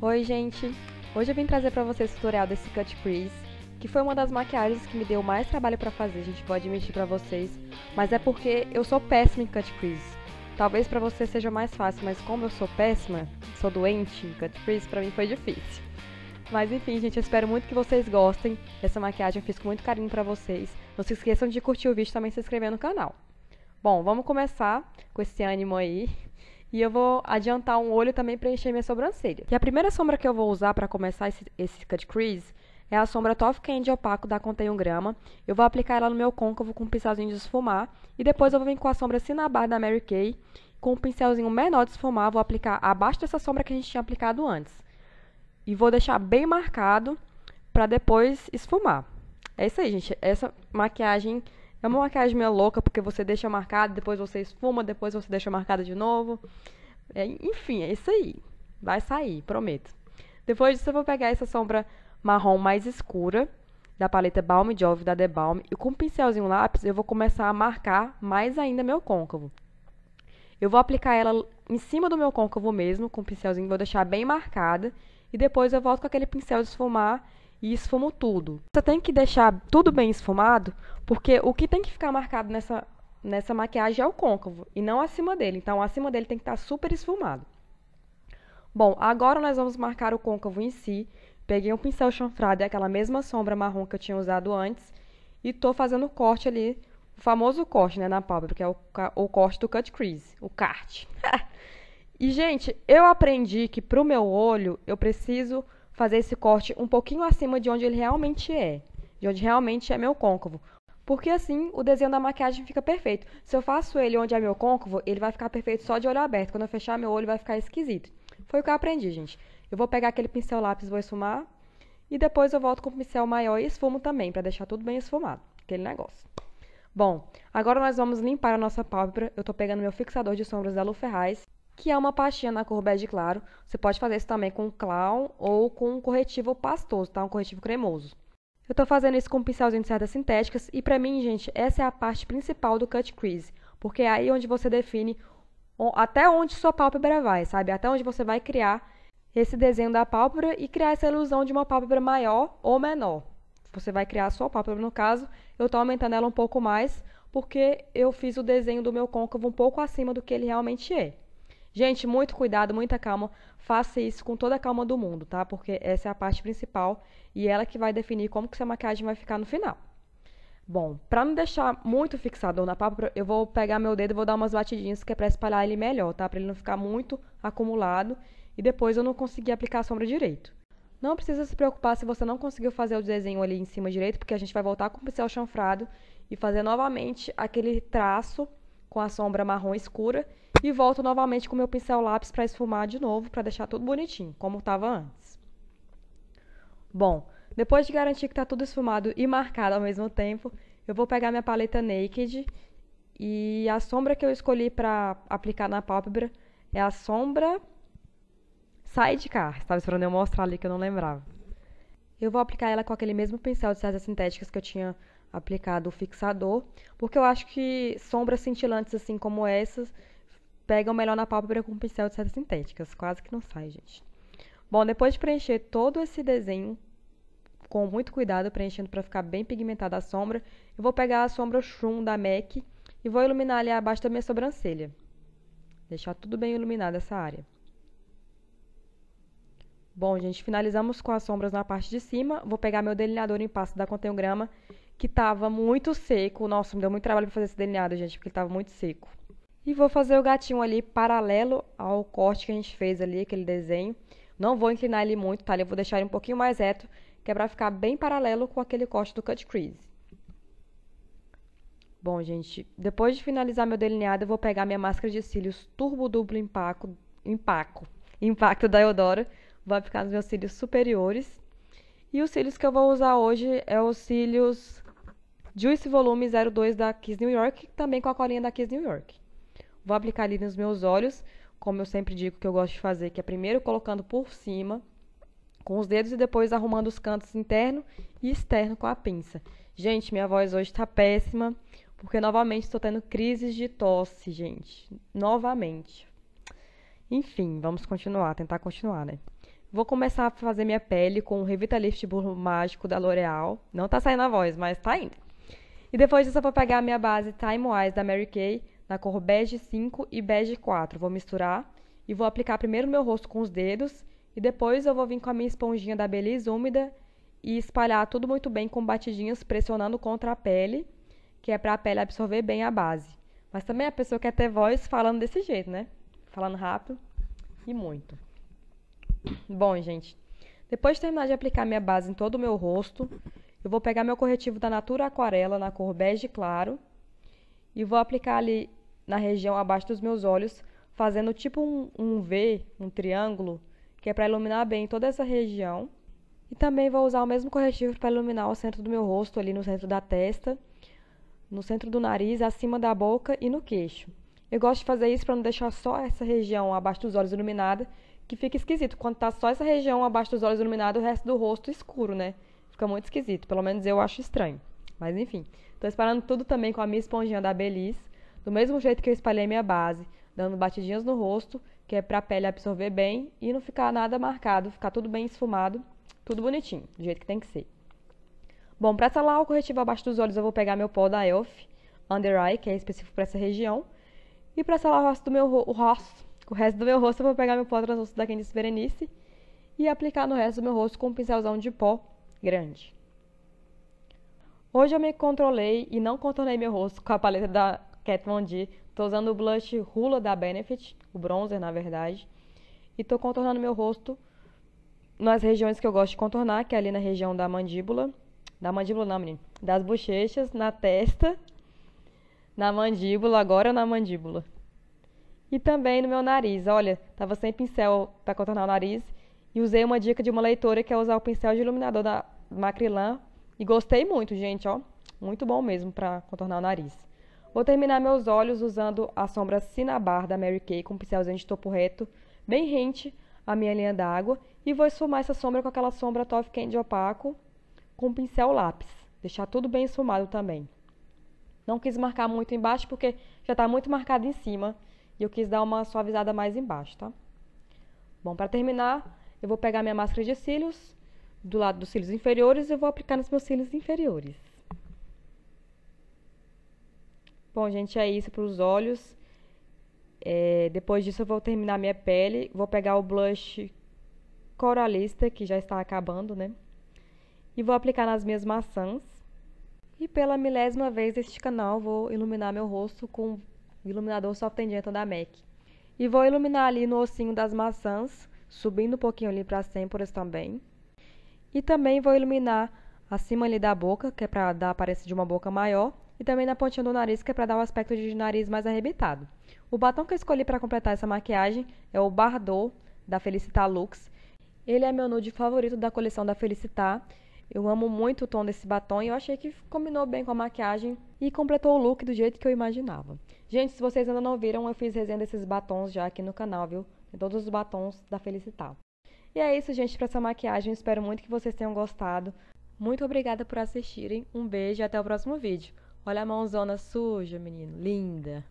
Oi, gente! Hoje eu vim trazer para vocês o tutorial desse Cut Crease, que foi uma das maquiagens que me deu mais trabalho para fazer, gente, pode admitir para vocês, mas é porque eu sou péssima em Cut Crease. Talvez para você seja mais fácil, mas como eu sou péssima, sou doente em Cut Crease, para mim foi difícil. Mas enfim, gente, eu espero muito que vocês gostem dessa maquiagem, eu fiz com muito carinho para vocês. Não se esqueçam de curtir o vídeo e também se inscrever no canal. Bom, vamos começar com esse ânimo aí. E eu vou adiantar um olho também para encher minha sobrancelha. E a primeira sombra que eu vou usar para começar esse, esse cut crease é a sombra Toff Candy Opaco da Contém 1 Grama. Eu vou aplicar ela no meu côncavo com um pincelzinho de esfumar. E depois eu vou vir com a sombra Cinnabar da Mary Kay. Com um pincelzinho menor de esfumar, vou aplicar abaixo dessa sombra que a gente tinha aplicado antes. E vou deixar bem marcado para depois esfumar. É isso aí, gente. Essa maquiagem é uma maquiagem meio louca, porque você deixa marcada, depois você esfuma, depois você deixa marcada de novo. É, enfim, é isso aí. Vai sair, prometo. Depois disso, eu vou pegar essa sombra marrom mais escura, da paleta Balm Jove da The Balm, e com um pincelzinho lápis, eu vou começar a marcar mais ainda meu côncavo. Eu vou aplicar ela em cima do meu côncavo mesmo, com o um pincelzinho, vou deixar bem marcada, e depois eu volto com aquele pincel de esfumar e esfumo tudo. Você tem que deixar tudo bem esfumado, porque o que tem que ficar marcado nessa, nessa maquiagem é o côncavo e não acima dele. Então, acima dele tem que estar super esfumado. Bom, agora nós vamos marcar o côncavo em si. Peguei um pincel chanfrado, é aquela mesma sombra marrom que eu tinha usado antes, e tô fazendo o corte ali, o famoso corte, né, na pálpebra, que é o, o corte do cut crease, o cart. e, gente, eu aprendi que pro meu olho eu preciso fazer esse corte um pouquinho acima de onde ele realmente é, de onde realmente é meu côncavo. Porque assim o desenho da maquiagem fica perfeito. Se eu faço ele onde é meu côncavo, ele vai ficar perfeito só de olho aberto. Quando eu fechar meu olho, vai ficar esquisito. Foi o que eu aprendi, gente. Eu vou pegar aquele pincel lápis, vou esfumar. E depois eu volto com o pincel maior e esfumo também, para deixar tudo bem esfumado. Aquele negócio. Bom, agora nós vamos limpar a nossa pálpebra. Eu estou pegando meu fixador de sombras da Lu Ferraz que é uma pastinha na cor bege claro. Você pode fazer isso também com clown ou com um corretivo pastoso, tá? Um corretivo cremoso. Eu estou fazendo isso com um pincelzinho de cerdas sintéticas e para mim, gente, essa é a parte principal do cut crease, porque é aí onde você define até onde sua pálpebra vai, sabe? Até onde você vai criar esse desenho da pálpebra e criar essa ilusão de uma pálpebra maior ou menor. Você vai criar a sua pálpebra, no caso, eu estou aumentando ela um pouco mais, porque eu fiz o desenho do meu côncavo um pouco acima do que ele realmente é. Gente, muito cuidado, muita calma. Faça isso com toda a calma do mundo, tá? Porque essa é a parte principal e ela que vai definir como que sua maquiagem vai ficar no final. Bom, pra não deixar muito fixador na pálpebra, eu vou pegar meu dedo e vou dar umas batidinhas, que é pra espalhar ele melhor, tá? Pra ele não ficar muito acumulado e depois eu não conseguir aplicar a sombra direito. Não precisa se preocupar se você não conseguiu fazer o desenho ali em cima direito, porque a gente vai voltar com o pincel chanfrado e fazer novamente aquele traço com a sombra marrom escura e volto novamente com meu pincel lápis para esfumar de novo, para deixar tudo bonitinho, como estava antes. Bom, depois de garantir que está tudo esfumado e marcado ao mesmo tempo, eu vou pegar minha paleta Naked e a sombra que eu escolhi para aplicar na pálpebra é a sombra Sidecar. Estava esperando eu mostrar ali que eu não lembrava. Eu vou aplicar ela com aquele mesmo pincel de cerdas sintéticas que eu tinha aplicado o fixador, porque eu acho que sombras cintilantes assim como essas pegam melhor na pálpebra com pincel de setas sintéticas. Quase que não sai, gente. Bom, depois de preencher todo esse desenho com muito cuidado, preenchendo para ficar bem pigmentada a sombra, eu vou pegar a sombra Shroom da MAC e vou iluminar ali abaixo da minha sobrancelha. Deixar tudo bem iluminada essa área. Bom, gente, finalizamos com as sombras na parte de cima. Vou pegar meu delineador em pasta da Contengrama, que estava muito seco. Nossa, me deu muito trabalho para fazer esse delineado, gente, porque ele estava muito seco. E vou fazer o gatinho ali paralelo ao corte que a gente fez ali, aquele desenho. Não vou inclinar ele muito, tá? Eu vou deixar ele um pouquinho mais reto, que é pra ficar bem paralelo com aquele corte do cut crease. Bom, gente, depois de finalizar meu delineado, eu vou pegar minha máscara de cílios turbo duplo Impaco Impaco impacto da Eudora. Vai ficar nos meus cílios superiores. E os cílios que eu vou usar hoje é os cílios Juice Volume 02 da Kiss New York, também com a colinha da Kiss New York. Vou aplicar ali nos meus olhos, como eu sempre digo que eu gosto de fazer, que é primeiro colocando por cima com os dedos e depois arrumando os cantos interno e externo com a pinça. Gente, minha voz hoje está péssima, porque novamente estou tendo crises de tosse, gente. Novamente. Enfim, vamos continuar, tentar continuar, né? Vou começar a fazer minha pele com o Revitalift Burro Mágico da L'Oreal. Não tá saindo a voz, mas tá indo. E depois eu só vou pegar a minha base Time Wise da Mary Kay, na cor bege 5 e bege 4. Vou misturar e vou aplicar primeiro meu rosto com os dedos e depois eu vou vir com a minha esponjinha da Belize úmida e espalhar tudo muito bem com batidinhas pressionando contra a pele, que é para a pele absorver bem a base. Mas também a pessoa quer ter voz falando desse jeito, né? Falando rápido e muito. Bom, gente, depois de terminar de aplicar minha base em todo o meu rosto, eu vou pegar meu corretivo da Natura Aquarela na cor bege claro e vou aplicar ali na região abaixo dos meus olhos, fazendo tipo um, um V, um triângulo, que é para iluminar bem toda essa região. E também vou usar o mesmo corretivo para iluminar o centro do meu rosto, ali no centro da testa, no centro do nariz, acima da boca e no queixo. Eu gosto de fazer isso para não deixar só essa região abaixo dos olhos iluminada, que fica esquisito. Quando tá só essa região abaixo dos olhos iluminada, o resto do rosto é escuro, né? Fica muito esquisito, pelo menos eu acho estranho. Mas enfim, estou esperando tudo também com a minha esponjinha da Belize do mesmo jeito que eu espalhei minha base, dando batidinhas no rosto, que é para a pele absorver bem e não ficar nada marcado, ficar tudo bem esfumado, tudo bonitinho, do jeito que tem que ser. Bom, para salar o corretivo abaixo dos olhos, eu vou pegar meu pó da ELF Under Eye, que é específico para essa região. E para salar o resto do meu o rosto, o resto do meu rosto, eu vou pegar meu pó translúcido da Candice Berenice e aplicar no resto do meu rosto com um pincelzão de pó grande. Hoje eu me controlei e não contornei meu rosto com a paleta da Kat Von D. Tô usando o blush Rula da Benefit, o bronzer, na verdade. E tô contornando meu rosto nas regiões que eu gosto de contornar, que é ali na região da mandíbula. Da mandíbula não, menino. Das bochechas, na testa, na mandíbula, agora na mandíbula. E também no meu nariz. Olha, tava sem pincel para contornar o nariz. E usei uma dica de uma leitora que é usar o pincel de iluminador da Macrylan. E gostei muito, gente, ó. Muito bom mesmo para contornar o nariz. Vou terminar meus olhos usando a sombra Cinnabar da Mary Kay com um pincelzinho de topo reto, bem rente à minha linha d'água, e vou esfumar essa sombra com aquela sombra Toff Candy opaco com um pincel lápis. Deixar tudo bem esfumado também. Não quis marcar muito embaixo porque já está muito marcado em cima e eu quis dar uma suavizada mais embaixo, tá? Bom, para terminar, eu vou pegar minha máscara de cílios do lado dos cílios inferiores e vou aplicar nos meus cílios inferiores. Bom, gente, é isso para os olhos. É, depois disso eu vou terminar minha pele, vou pegar o blush coralista, que já está acabando, né? E vou aplicar nas minhas maçãs. E pela milésima vez neste canal, vou iluminar meu rosto com o iluminador soft tangenta da MAC. E vou iluminar ali no ossinho das maçãs, subindo um pouquinho ali para as têmporas também. E também vou iluminar acima ali da boca, que é para dar a aparência de uma boca maior e também na pontinha do nariz, que é para dar um aspecto de nariz mais arrebitado. O batom que eu escolhi para completar essa maquiagem é o Bardot, da Felicitar Lux. Ele é meu nude favorito da coleção da Felicitar. Eu amo muito o tom desse batom e eu achei que combinou bem com a maquiagem e completou o look do jeito que eu imaginava. Gente, se vocês ainda não viram, eu fiz resenha desses batons já aqui no canal, viu? Todos os batons da Felicitar. E é isso, gente, para essa maquiagem. Espero muito que vocês tenham gostado. Muito obrigada por assistirem. Um beijo e até o próximo vídeo. Olha a mãozona suja, menino. Linda.